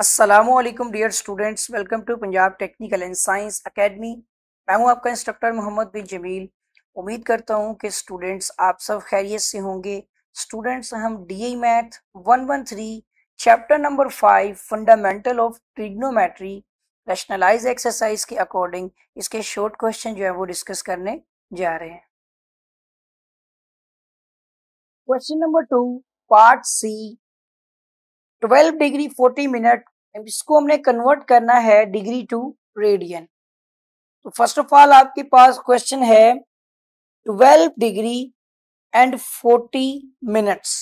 Aslam dear students welcome to Punjab technical and science academy मैं हूं आपका इंस्ट्रक्टर मोहम्मद बिन जमील उम्मीद करता हूं कि स्टूडेंट्स आप सब खैरियत से होंगे स्टूडेंट्स हम D I math one one three chapter number five fundamental of trigonometry rationalise exercise के अकॉर्डिंग इसके शॉर्ट क्वेश्चन जो है वो डिस्कस करने जा रहे हैं question number two part C 12 degree 40 minute इसको हमने कन्वर्ट करना है डिग्री टू रेडियन तो फर्स्ट ऑफ ऑल आपके पास क्वेश्चन है 12 डिग्री एंड 40 मिनट्स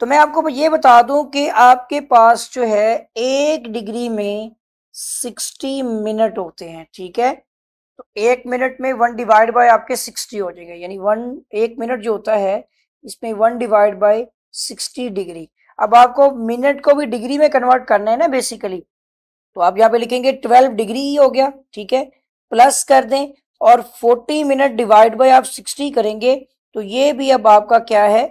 तो मैं आपको ये बता दूं कि आपके पास जो है एक डिग्री में 60 मिनट होते हैं ठीक है तो एक मिनट में वन डिवाइड बाय आपके 60 हो जाएगा यानी वन एक मिनट जो होता है इसमें वन डिवाइड बाय 60 डिग्री अब आपको मिनट को भी डिग्री में कन्वर्ट करना है ना बेसिकली तो आप यहाँ पे लिखेंगे ट्वेल्व डिग्री ही हो गया ठीक है प्लस कर दें और फोर्टी मिनट डिवाइड बाई आप सिक्सटी करेंगे तो ये भी अब आपका क्या है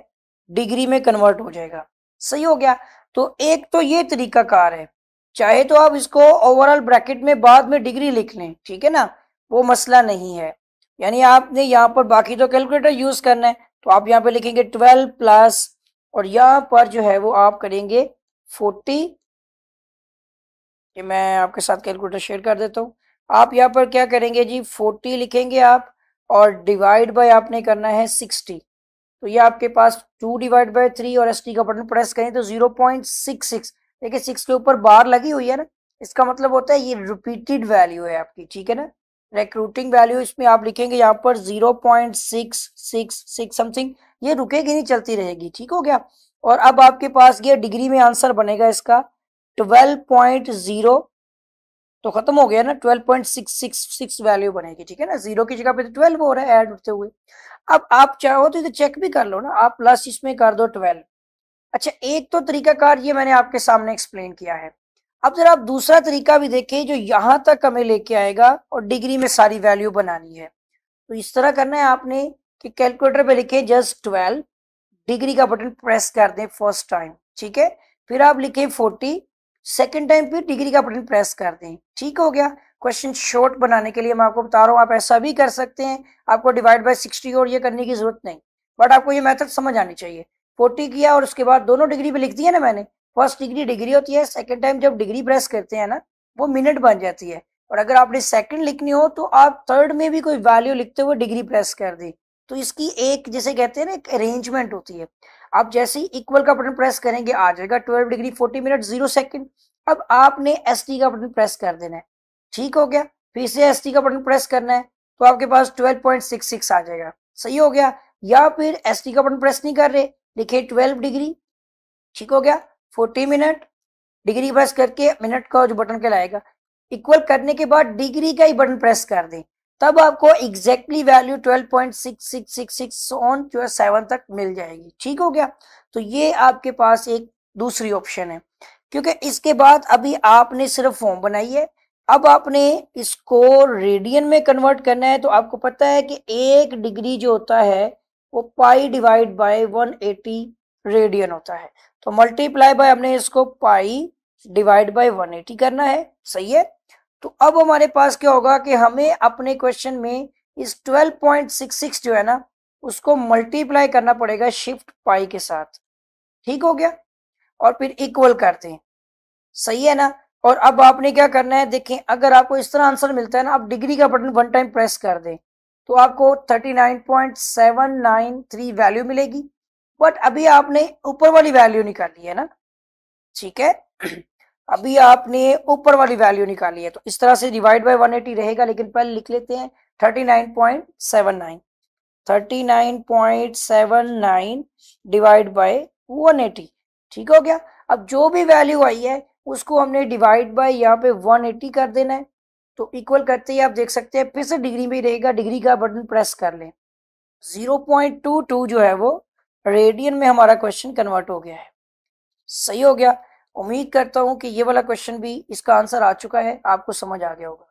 डिग्री में कन्वर्ट हो जाएगा सही हो गया तो एक तो ये तरीका कार है चाहे तो आप इसको ओवरऑल ब्रैकेट में बाद में डिग्री लिख लें ठीक है ना वो मसला नहीं है यानी आपने यहाँ पर बाकी तो कैलकुलेटर यूज करना है तो आप यहाँ पे लिखेंगे ट्वेल्व प्लस और यहाँ पर जो है वो आप करेंगे फोर्टी ये मैं आपके साथ कैलकुलेटर शेयर कर देता हूँ आप यहाँ पर क्या करेंगे जी फोर्टी लिखेंगे आप और डिवाइड बाय आपने करना है सिक्सटी तो ये आपके पास टू डिवाइड बाय थ्री और एस टी का बटन प्रेस करें तो जीरो पॉइंट सिक्स सिक्स देखिए सिक्स के ऊपर बार लगी हुई है ना इसका मतलब होता है ये रिपीटेड वैल्यू है आपकी ठीक है ना रिक्रूटिंग वैल्यू इसमें आप लिखेंगे यहाँ पर zero point six six six something ये रुकेगी नहीं चलती रहेगी ठीक हो गया और अब आपके पास ये डिग्री में आंसर बनेगा इसका ट्वेल्व पॉइंट जीरो तो खत्म हो गया ना twelve point six six six value बनेगी ठीक है ना जीरो की जगह पे तो ट्वेल्व हो रहा है ऐड उठते हुए अब आप चाहो तो इसे चेक भी कर लो ना आप प्लस इसमें कर दो ट्वेल्व अच्छा एक तो तरीकाकार ये मैंने आपके सामने एक्सप्लेन किया है अब जरा आप दूसरा तरीका भी देखिए जो यहां तक हमें लेके आएगा और डिग्री में सारी वैल्यू बनानी है तो इस तरह करना है आपने कि कैलकुलेटर पे लिखे जस्ट ट्वेल्व डिग्री का बटन प्रेस कर दें फर्स्ट टाइम ठीक है फिर आप लिखें फोर्टी सेकेंड टाइम फिर डिग्री का बटन प्रेस कर दें ठीक हो गया क्वेश्चन शॉर्ट बनाने के लिए मैं आपको बता रहा हूँ आप ऐसा भी कर सकते हैं आपको डिवाइड बाय सिक्सटी और ये करने की जरूरत नहीं बट आपको ये मेथड समझ आनी चाहिए फोर्टी किया और उसके बाद दोनों डिग्री पे लिख दिया ना मैंने फर्स्ट डिग्री डिग्री होती है सेकेंड टाइम जब डिग्री प्रेस करते हैं ना वो मिनट बन जाती है और अगर आपने सेकंड लिखनी हो तो आप थर्ड में भी कोई वैल्यू लिखते हुए डिग्री प्रेस कर दी तो इसकी एक जैसे कहते हैं ना एक अरेंजमेंट होती है आप जैसे ही इक्वल का बटन प्रेस करेंगे आ जाएगा twelve degree forty minute zero second अब आपने एस का बटन प्रेस कर देना है ठीक हो गया फिर से एस का बटन प्रेस करना है तो आपके पास ट्वेल्व पॉइंट सिक्स सिक्स आ जाएगा सही हो गया या फिर एस का बटन प्रेस नहीं कर रहे लिखे ट्वेल्व डिग्री ठीक हो गया फोर्टी मिनट डिग्री प्रेस करके मिनट का जो बटन कहलाएगा इक्वल करने के बाद डिग्री का ही बटन प्रेस कर दें तब आपको एग्जैक्टली वैल्यू 12.6666 ऑन जो सेवन तक मिल जाएगी ठीक हो गया तो ये आपके पास एक दूसरी ऑप्शन है क्योंकि इसके बाद अभी आपने सिर्फ फॉर्म बनाई है अब आपने इसको रेडियन में कन्वर्ट करना है तो आपको पता है कि एक डिग्री जो होता है वो पाई डिवाइड बाय 180 रेडियन होता है तो मल्टीप्लाई बाय हमने इसको पाई डिवाइड बाय 180 करना है सही है तो अब हमारे पास क्या होगा कि हमें अपने क्वेश्चन में इस 12.66 जो है ना उसको मल्टीप्लाई करना पड़ेगा शिफ्ट पाई के साथ ठीक हो गया और फिर इक्वल करते हैं सही है ना और अब आपने क्या करना है देखें अगर आपको इस तरह आंसर मिलता है ना आप डिग्री का बटन वन टाइम प्रेस कर दें तो आपको 39.793 वैल्यू मिलेगी बट अभी आपने ऊपर वाली वैल्यू निकाली है ना ठीक है अभी आपने ऊपर वाली वैल्यू निकाली है तो इस तरह से डिवाइड बाय 180 रहेगा लेकिन पहले लिख लेते हैं 39.79 39.79 डिवाइड बाय 180 ठीक हो गया अब जो भी वैल्यू आई है उसको हमने डिवाइड बाय यहाँ पे 180 कर देना है तो इक्वल करते ही आप देख सकते हैं फिर से डिग्री में रहेगा डिग्री का बटन प्रेस कर लें जीरो जो है वो रेडियन में हमारा क्वेश्चन कन्वर्ट हो गया है सही हो गया उम्मीद करता हूं कि ये वाला क्वेश्चन भी इसका आंसर आ चुका है आपको समझ आ गया होगा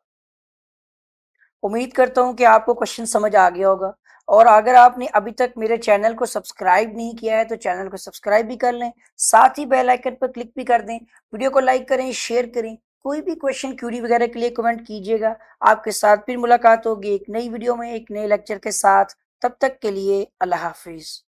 उम्मीद करता हूं कि आपको क्वेश्चन समझ आ गया होगा और अगर आपने अभी तक मेरे चैनल को सब्सक्राइब नहीं किया है तो चैनल को सब्सक्राइब भी कर लें साथ ही बेल आइकन पर क्लिक भी कर दें वीडियो को लाइक करें शेयर करें कोई भी क्वेश्चन क्यूरी वगैरह के लिए कमेंट कीजिएगा आपके साथ फिर मुलाकात होगी एक नई वीडियो में एक नए लेक्चर के साथ तब तक के लिए अल्लाह हाफिज़